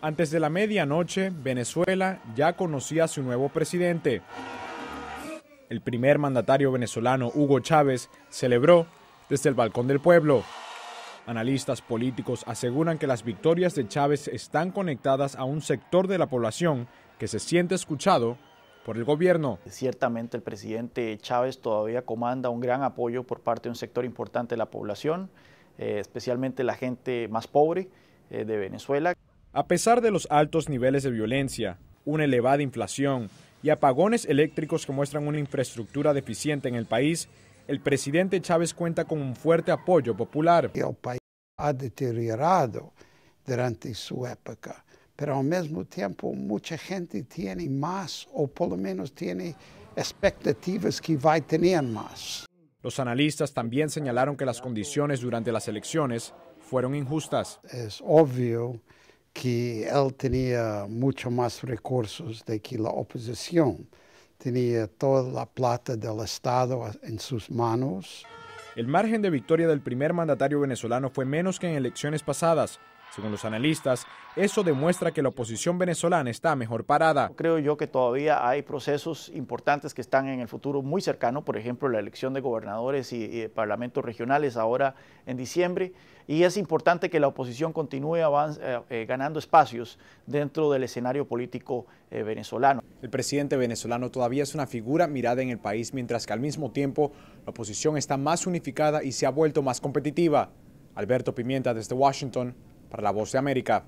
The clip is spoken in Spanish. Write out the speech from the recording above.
Antes de la medianoche, Venezuela ya conocía a su nuevo presidente. El primer mandatario venezolano, Hugo Chávez, celebró desde el Balcón del Pueblo. Analistas políticos aseguran que las victorias de Chávez están conectadas a un sector de la población que se siente escuchado por el gobierno. Ciertamente el presidente Chávez todavía comanda un gran apoyo por parte de un sector importante de la población, eh, especialmente la gente más pobre eh, de Venezuela. A pesar de los altos niveles de violencia, una elevada inflación y apagones eléctricos que muestran una infraestructura deficiente en el país, el presidente Chávez cuenta con un fuerte apoyo popular. El país ha deteriorado durante su época, pero al mismo tiempo mucha gente tiene más o por lo menos tiene expectativas que va a tener más. Los analistas también señalaron que las condiciones durante las elecciones fueron injustas. Es obvio que él tenía mucho más recursos de que la oposición. Tenía toda la plata del Estado en sus manos. El margen de victoria del primer mandatario venezolano fue menos que en elecciones pasadas. Según los analistas, eso demuestra que la oposición venezolana está mejor parada. Creo yo que todavía hay procesos importantes que están en el futuro muy cercano, por ejemplo, la elección de gobernadores y, parlamentos regionales ahora en diciembre, y es importante que la oposición continúe eh, eh, ganando espacios dentro del escenario político eh, venezolano. El presidente venezolano todavía es una figura mirada en el país, mientras que al mismo tiempo la oposición está más unificada y se ha vuelto más competitiva. Alberto Pimienta desde Washington, para La Voz de América.